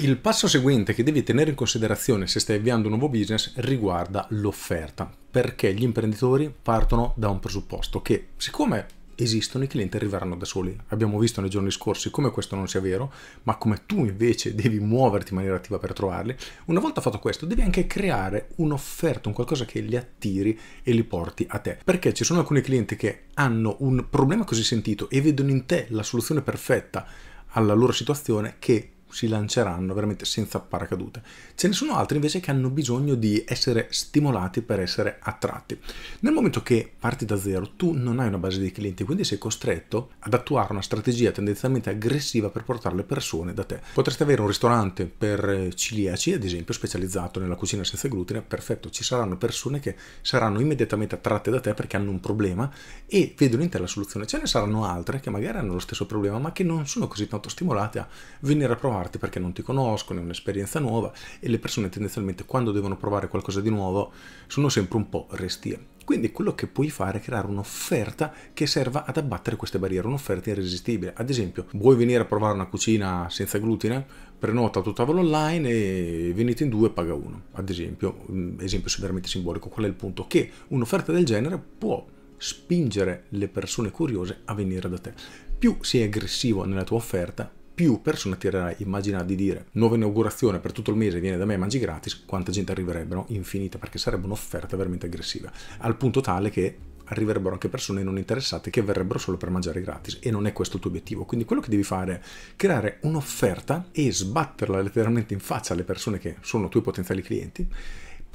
Il passo seguente che devi tenere in considerazione se stai avviando un nuovo business riguarda l'offerta, perché gli imprenditori partono da un presupposto che siccome esistono i clienti arriveranno da soli. Abbiamo visto nei giorni scorsi come questo non sia vero, ma come tu invece devi muoverti in maniera attiva per trovarli. Una volta fatto questo, devi anche creare un'offerta, un qualcosa che li attiri e li porti a te. Perché ci sono alcuni clienti che hanno un problema così sentito e vedono in te la soluzione perfetta alla loro situazione che si lanceranno veramente senza paracadute. Ce ne sono altri invece che hanno bisogno di essere stimolati per essere attratti. Nel momento che parti da zero, tu non hai una base di clienti, quindi sei costretto ad attuare una strategia tendenzialmente aggressiva per portare le persone da te. Potresti avere un ristorante per ciliaci, ad esempio, specializzato nella cucina senza glutine, perfetto, ci saranno persone che saranno immediatamente attratte da te perché hanno un problema e vedono in te la soluzione. Ce ne saranno altre che magari hanno lo stesso problema, ma che non sono così tanto stimolate a venire a provare parti perché non ti conoscono, è un'esperienza nuova e le persone tendenzialmente quando devono provare qualcosa di nuovo sono sempre un po' restie. Quindi quello che puoi fare è creare un'offerta che serva ad abbattere queste barriere, un'offerta irresistibile. Ad esempio, vuoi venire a provare una cucina senza glutine? Prenota il tuo tavolo online e venite in due e paga uno. Ad esempio, mm, esempio veramente simbolico, qual è il punto? Che un'offerta del genere può spingere le persone curiose a venire da te. Più sei aggressivo nella tua offerta, più persone attirerai. Immagina di dire nuova inaugurazione per tutto il mese viene da me e mangi gratis, quanta gente arriverebbero? Infinita, perché sarebbe un'offerta veramente aggressiva, al punto tale che arriverebbero anche persone non interessate che verrebbero solo per mangiare gratis e non è questo il tuo obiettivo. Quindi quello che devi fare è creare un'offerta e sbatterla letteralmente in faccia alle persone che sono i tuoi potenziali clienti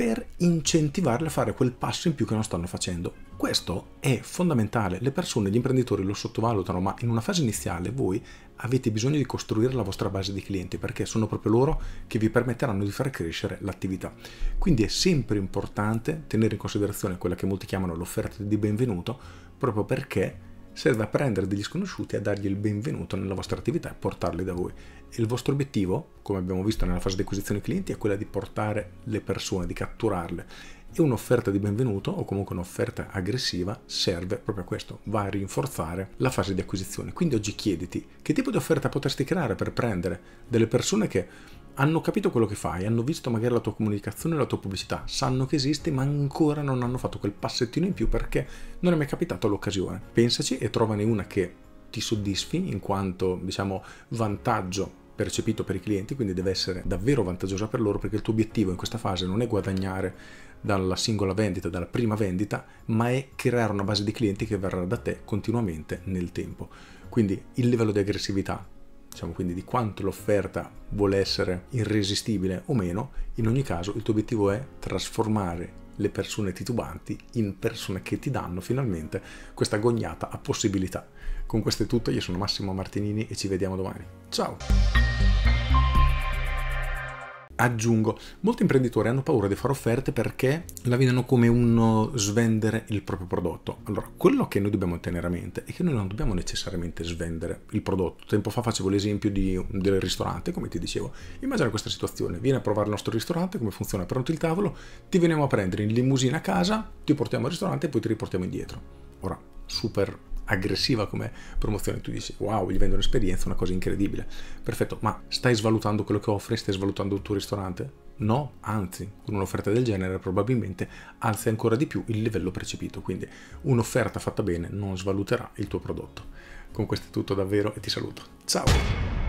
per incentivarle a fare quel passo in più che non stanno facendo. Questo è fondamentale, le persone, gli imprenditori lo sottovalutano, ma in una fase iniziale voi avete bisogno di costruire la vostra base di clienti perché sono proprio loro che vi permetteranno di far crescere l'attività. Quindi è sempre importante tenere in considerazione quella che molti chiamano l'offerta di benvenuto proprio perché serve a prendere degli sconosciuti e a dargli il benvenuto nella vostra attività e portarli da voi. E il vostro obiettivo, come abbiamo visto nella fase di acquisizione clienti, è quella di portare le persone, di catturarle. E un'offerta di benvenuto o comunque un'offerta aggressiva serve proprio a questo, va a rinforzare la fase di acquisizione. Quindi oggi chiediti che tipo di offerta potresti creare per prendere delle persone che hanno capito quello che fai, hanno visto magari la tua comunicazione, la tua pubblicità, sanno che esiste, ma ancora non hanno fatto quel passettino in più perché non è mai capitata l'occasione. Pensaci e trovane una che ti soddisfi in quanto, diciamo, vantaggio percepito per i clienti, quindi deve essere davvero vantaggiosa per loro perché il tuo obiettivo in questa fase non è guadagnare dalla singola vendita, dalla prima vendita, ma è creare una base di clienti che verrà da te continuamente nel tempo. Quindi il livello di aggressività diciamo quindi di quanto l'offerta vuole essere irresistibile o meno, in ogni caso il tuo obiettivo è trasformare le persone titubanti in persone che ti danno finalmente questa gognata a possibilità. Con questo è tutto, io sono Massimo Martinini e ci vediamo domani. Ciao! aggiungo, molti imprenditori hanno paura di fare offerte perché la vedono come uno uh, svendere il proprio prodotto. Allora, quello che noi dobbiamo tenere a mente è che noi non dobbiamo necessariamente svendere il prodotto. Tempo fa facevo l'esempio di, del ristorante, come ti dicevo. Immagina questa situazione, vieni a provare il nostro ristorante, come funziona, pronto il tavolo, ti veniamo a prendere in limousine a casa, ti portiamo al ristorante e poi ti riportiamo indietro. Ora, super aggressiva come promozione, tu dici wow, gli vendo un'esperienza, una cosa incredibile. Perfetto, ma stai svalutando quello che offri, stai svalutando il tuo ristorante? No, anzi, con un'offerta del genere probabilmente alzi ancora di più il livello percepito, quindi un'offerta fatta bene non svaluterà il tuo prodotto. Con questo è tutto davvero e ti saluto. Ciao!